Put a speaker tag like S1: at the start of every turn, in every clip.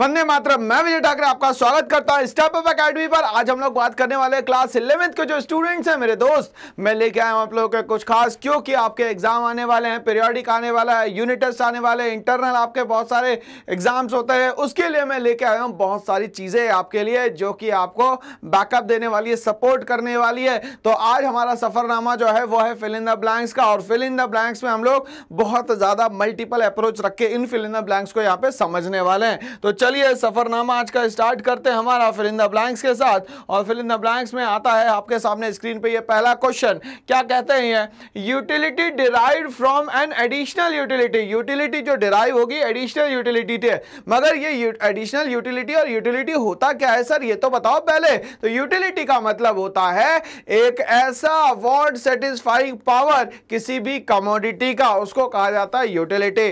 S1: वंदे मात्र मैं विजय ठाकरे आपका स्वागत करता हूं स्टेप अप अकेडमी पर आज हम लोग बात करने वाले क्लास इलेवेंथ के जो स्टूडेंट्स हैं मेरे दोस्त मैं लेके आया हूं आप लोगों के कुछ खास क्योंकि आपके एग्जाम आने वाले हैं पीरियडिक आने वाला है यूनिट टेस्ट आने वाले हैं इंटरनल आपके बहुत सारे एग्जाम्स होते हैं उसके लिए मैं लेके आया हूँ बहुत सारी चीज़ें आपके लिए जो कि आपको बैकअप देने वाली है सपोर्ट करने वाली है तो आज हमारा सफ़रनामा जो है वो है फिल इन द ब्लैंक्स का और फिल इन द ब्लैंक्स में हम लोग बहुत ज़्यादा मल्टीपल अप्रोच रख के इन फिल इन द ब्लैंक्स को यहाँ पर समझने वाले हैं तो चलिए सफरनामा आज का स्टार्ट करते हैं हमारा फिल इन द ब्लैंक्स के साथ और फिल इन द ब्लैंक्स में आता है आपके सामने स्क्रीन पे ये पहला क्वेश्चन क्या कहते हैं ये utility derive from an additional utility utility जो डिराइव होगी एडिशनल यूटिलिटी थे मगर ये एडिशनल यूटिलिटी और यूटिलिटी होता क्या है सर ये तो बताओ पहले तो यूटिलिटी का मतलब होता है एक ऐसा अवार्ड सेटिस्फाइंग पावर किसी भी कमोडिटी का उसको कहा जाता है यूटिलिटी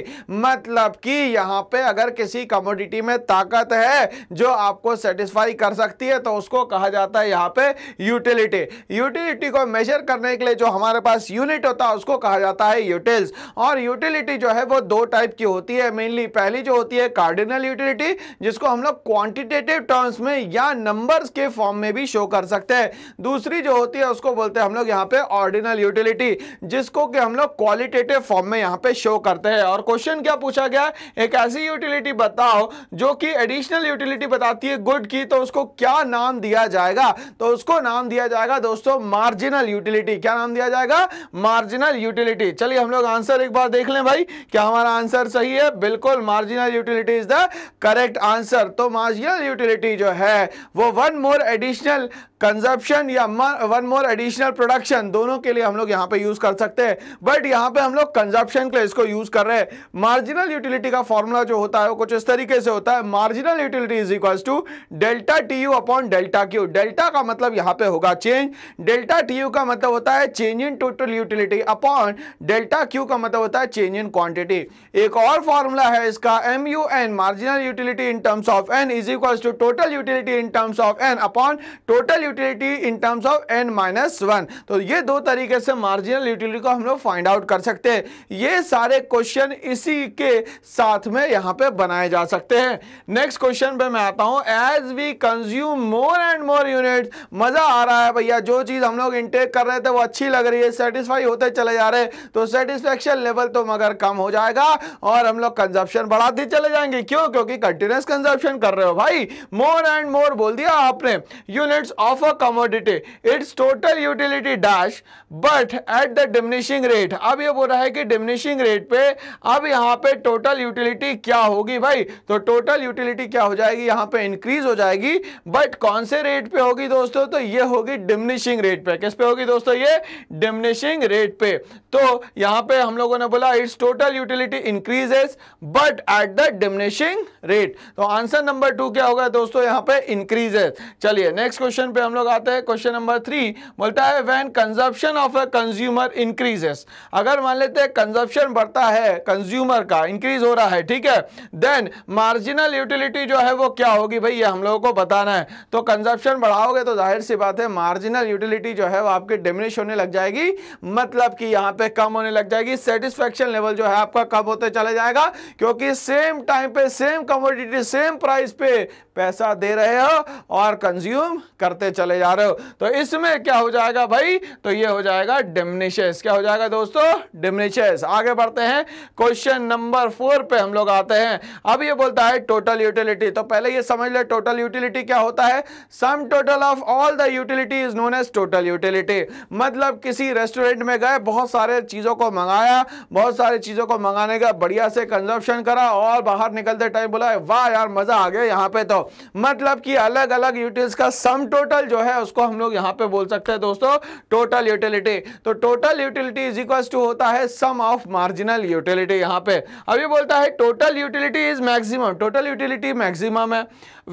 S1: मतलब कि यहां पे अगर किसी कमोडिटी में ताकत है जो आपको सेटिस्फाई कर सकती है तो उसको कहा जाता है यहाँ पे यूटिलिटी यूटिलिटी को मेजर करने के लिए जो हमारे पास यूनिट होता है उसको कहा जाता है यूटिल्स और यूटिलिटी जो है वो दो टाइप की होती है मेनली पहली जो होती है कार्डिनल यूटिलिटी जिसको हम लोग क्वांटिटेटिव टर्म्स में या नंबर्स के फॉर्म में भी शो कर सकते हैं दूसरी जो होती है उसको बोलते हैं हम लोग यहाँ पे ऑर्डिनल यूटिलिटी जिसको कि हम लोग क्वालिटेटिव फॉर्म में यहाँ पे शो करते हैं और क्वेश्चन क्या पूछा गया एक ऐसी यूटिलिटी बताओ जो कि एडिशनल यूटिलिटी बताती है गुड की तो उसको क्या नाम दिया जाएगा तो उसको नाम दिया जाएगा दोस्तों मार्जिनल यूटिलिटी क्या नाम दिया जाएगा मार्जिनल यूटिलिटी चलिए हम लोग आंसर एक बार देख लें भाई क्या हमारा आंसर सही है बिल्कुल marginal utility is the correct answer तो मार्जिनल यूटिलिटी जो है वो वन मोर एडिशनल कंजप्शन या वन मोर एडिशनल प्रोडक्शन दोनों के लिए हम लोग यहाँ पे यूज कर सकते हैं बट यहाँ पे हम लोग कंजप्शन के लिए इसको यूज कर रहे हैं मार्जिनल यूटिलिटी का फॉर्मूला जो होता है वो कुछ इस तरीके से होता है marginal utility is equal to delta T U upon delta Q delta का मतलब यहाँ पे होगा चेंज डेल्टा टी यू का मतलब होता है change in total utility upon delta Q का मतलब होता है चेंज इन क्वांटिटी एक और फॉर्मूला है इसका M U N marginal utility in terms of N is equal to total utility in terms of N upon total utility in terms of N minus one तो ये दो तरीके से marginal utility को हम लोग फाइंड आउट कर सकते हैं ये सारे क्वेश्चन इसी के साथ में यहाँ पे बनाए जा सकते हैं नेक्स्ट क्वेश्चन पे मैं आता हूँ as we consume more and more unit मज़ा आ रहा है भैया जो चीज़ हम लोग इंटेक कर रहे थे वो अच्छी लग रही है सेटिस्फाई होते चले जा रहे तो सेटिस्फेक्शन लेवल तो मगर कम हो जाएगा और हम लोग कंजप्शन बढ़ाते चले जाएंगे क्यों क्योंकि कंटिन्यूस कंजप्शन कर रहे हो भाई मोर एंड मोर बोल दिया आपने units of of a commodity its total utility dash but at the diminishing rate अब ये बोल रहा है कि डिमिनिशिंग रेट पे अब यहाँ पे टोटल यूटिलिटी क्या होगी भाई तो टोटल यूटिलिटी क्या हो जाएगी यहाँ पे इंक्रीज हो जाएगी बट कौन से रेट पे होगी दोस्तों तो ये होगी डिमिनिशिंग रेट पे किस पे होगी दोस्तों ये डिमिनिशिंग रेट पे तो यहाँ पे हम लोगों ने बोला its total utility increases but at the diminishing rate तो आंसर नंबर टू क्या होगा दोस्तों यहाँ पे इंक्रीजेस चलिए नेक्स्ट क्वेश्चन पे हम लोग आते हैं क्वेश्चन नंबर थ्री बोलता है when consumption of a consumer increases अगर मान लेते हैं कंजप्शन बढ़ता है कंज्यूमर का इंक्रीज हो रहा है ठीक है देन मार्जिनल यूटिलिटी जो है वो क्या होगी भाई ये हम लोगों को बताना है तो कंजप्शन बढ़ाओगे तो जाहिर सी बात है मार्जिनल यूटिलिटी जो है वो आपकी डिमिनिश होने लग जाएगी मतलब कि यहाँ पे कम होने लग जाएगी सेटिस्फेक्शन लेवल जो है आपका कम होते चला जाएगा क्योंकि सेम टाइम पे सेम कमोडिटी सेम प्राइस पे पैसा दे रहे हो और कंज्यूम करते चले चले जा रहे हो तो इसमें क्या हो जाएगा भाई तो ये हो जाएगा डिमनिशेस क्या हो जाएगा दोस्तों डिमनिशेस आगे बढ़ते हैं क्वेश्चन नंबर फोर पे हम लोग आते हैं अब ये बोलता है टोटल यूटिलिटी तो पहले ये समझ ले टोटल यूटिलिटी क्या होता है sum total of all the utility is known as total utility मतलब किसी रेस्टोरेंट में गए बहुत सारे चीज़ों को मंगाया बहुत सारे चीज़ों को मंगाने का बढ़िया से कंजप्शन करा और बाहर निकलते टाइम बोला वाह यार मज़ा आ गया यहाँ पे तो मतलब कि अलग अलग यूटिल्स का सम टोटल जो है उसको हम लोग यहां पे बोल सकते हैं दोस्तों टोटल यूटिलिटी तो total utility is equal to होता है सम ऑफ मार्जिनल यूटिलिटी यहां पे अभी बोलता है total utility is maximum total utility maximum है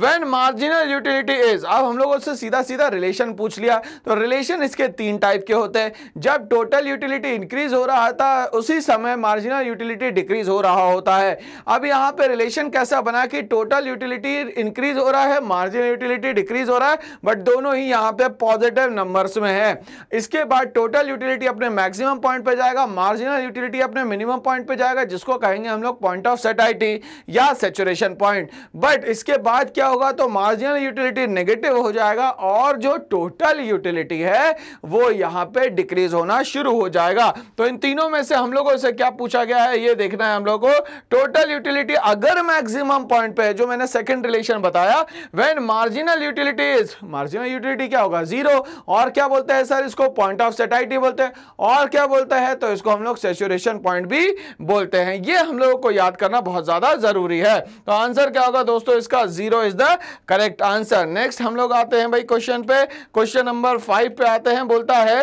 S1: वेन मार्जिनल यूटिलिटी इज अब हम लोगों से सीधा सीधा रिलेशन पूछ लिया तो रिलेशन इसके तीन टाइप के होते हैं जब टोटल यूटिलिटी इंक्रीज हो रहा था उसी समय मार्जिनल यूटिलिटी डिक्रीज हो रहा होता है अब यहाँ पे रिलेशन कैसा बना कि टोटल यूटिलिटी इंक्रीज हो रहा है मार्जिनल यूटिलिटी डिक्रीज हो रहा है बट दोनों ही यहाँ पे पॉजिटिव नंबर्स में है इसके बाद टोटल यूटिलिटी अपने मैक्सिमम पॉइंट पे जाएगा मार्जिनल यूटिलिटी अपने मिनिमम पॉइंट पे जाएगा जिसको कहेंगे हम लोग पॉइंट ऑफ सेटाइटी या सेचुरेशन पॉइंट बट इसके बाद क्या क्या होगा तो मार्जिनल यूटिलिटी नेगेटिव हो जाएगा और जो टोटल यूटिलिटी है वो यहां पे डिक्रीज होना शुरू हो जाएगा तो इन तीनों में से हम लोगों से क्या पूछा गया है ये देखना है हम लोगों को टोटल यूटिलिटी अगर मैक्सिमम पॉइंट पे जो मैंने सेकंड रिलेशन बताया when marginal utilities marginal utility क्या होगा जीरो और क्या बोलते हैं सर इसको पॉइंट ऑफ सेटाइटी बोलते हैं और क्या बोलते हैं तो इसको हम लोग सेचुरेशन पॉइंट भी बोलते हैं ये हम लोगों को याद करना बहुत ज्यादा जरूरी है तो आंसर क्या होगा दोस्तों इसका zero is the correct answer next हम लोग आते हैं भाई क्वेश्चन पे क्वेश्चन नंबर फाइव पे आते हैं बोलता है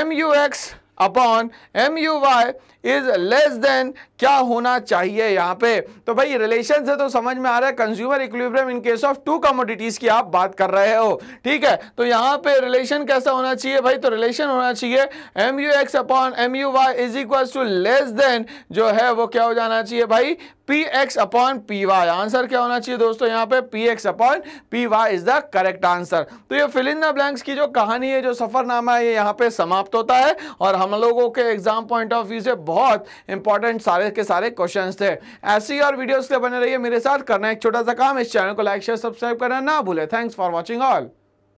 S1: M U X upon M U Y is less than क्या होना चाहिए यहाँ पे तो भाई रिलेशन से तो समझ में आ रहा है consumer equilibrium in case of two commodities की आप बात कर रहे हो ठीक है तो यहाँ पे रिलेशन कैसा होना चाहिए भाई तो रिलेशन होना चाहिए M U X upon M U Y is equal to less than जो है वो क्या हो जाना चाहिए भाई P X upon P Y answer क्या होना चाहिए दोस्तों यहाँ पे P X upon P Y is the correct answer तो ये फिलिंग द ब्लैंक्स की जो कहानी है जो सफरनामा है ये यहाँ पे समाप्त होता है और हम लोगों के एग्जाम पॉइंट ऑफ व्यू से बहुत इंपॉर्टेंट सारे के सारे क्वेश्चन थे ऐसी और वीडियोस के बने रहिए मेरे साथ करना एक छोटा सा काम इस चैनल को लाइक शेयर सब्सक्राइब करना ना भूले थैंक्स फॉर वॉचिंग ऑल